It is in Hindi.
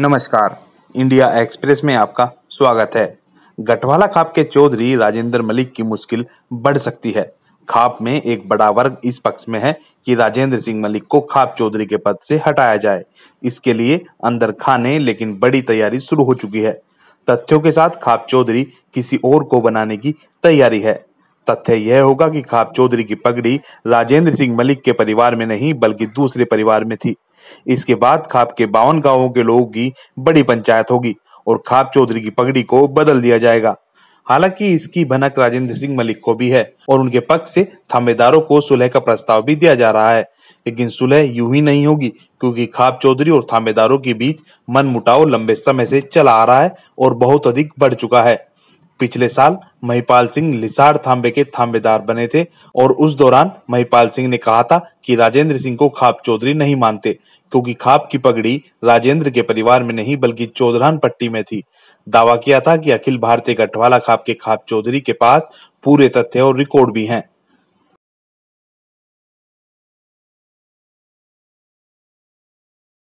नमस्कार इंडिया एक्सप्रेस में आपका स्वागत है गठवाला खाप के चौधरी राजेंद्र मलिक की मुश्किल बढ़ सकती है खाप में एक बड़ा वर्ग इस पक्ष में है कि राजेंद्र सिंह मलिक को खाप चौधरी के पद से हटाया जाए इसके लिए अंदर खाने लेकिन बड़ी तैयारी शुरू हो चुकी है तथ्यों के साथ खाप चौधरी किसी और को बनाने की तैयारी है तथ्य यह होगा कि खाप चौधरी की पगड़ी राजेंद्र सिंह मलिक के परिवार में नहीं बल्कि दूसरे परिवार में थी इसके बाद खाप के बावन गांवों के लोगों की बड़ी पंचायत होगी और खाप चौधरी की पगड़ी को बदल दिया जाएगा हालांकि इसकी भनक राजेंद्र सिंह मलिक को भी है और उनके पक्ष से थामेदारों को सुलह का प्रस्ताव भी दिया जा रहा है लेकिन सुलह यूं ही नहीं होगी क्योंकि खाप चौधरी और थामेदारों के बीच मन मुटाव लंबे समय से चला आ रहा है और बहुत अधिक बढ़ चुका है पिछले साल महिपाल सिंह लिसाड़ थाम्बे के थाम्बेदार बने थे और उस दौरान महिपाल सिंह ने कहा था कि राजेंद्र सिंह को खाप चौधरी नहीं मानते क्योंकि खाप की पगड़ी राजेंद्र के परिवार में नहीं बल्कि चौधरान पट्टी में थी दावा किया था कि अखिल भारतीय गठवाला खाप के खाप चौधरी के पास पूरे तथ्य और रिकॉर्ड भी हैं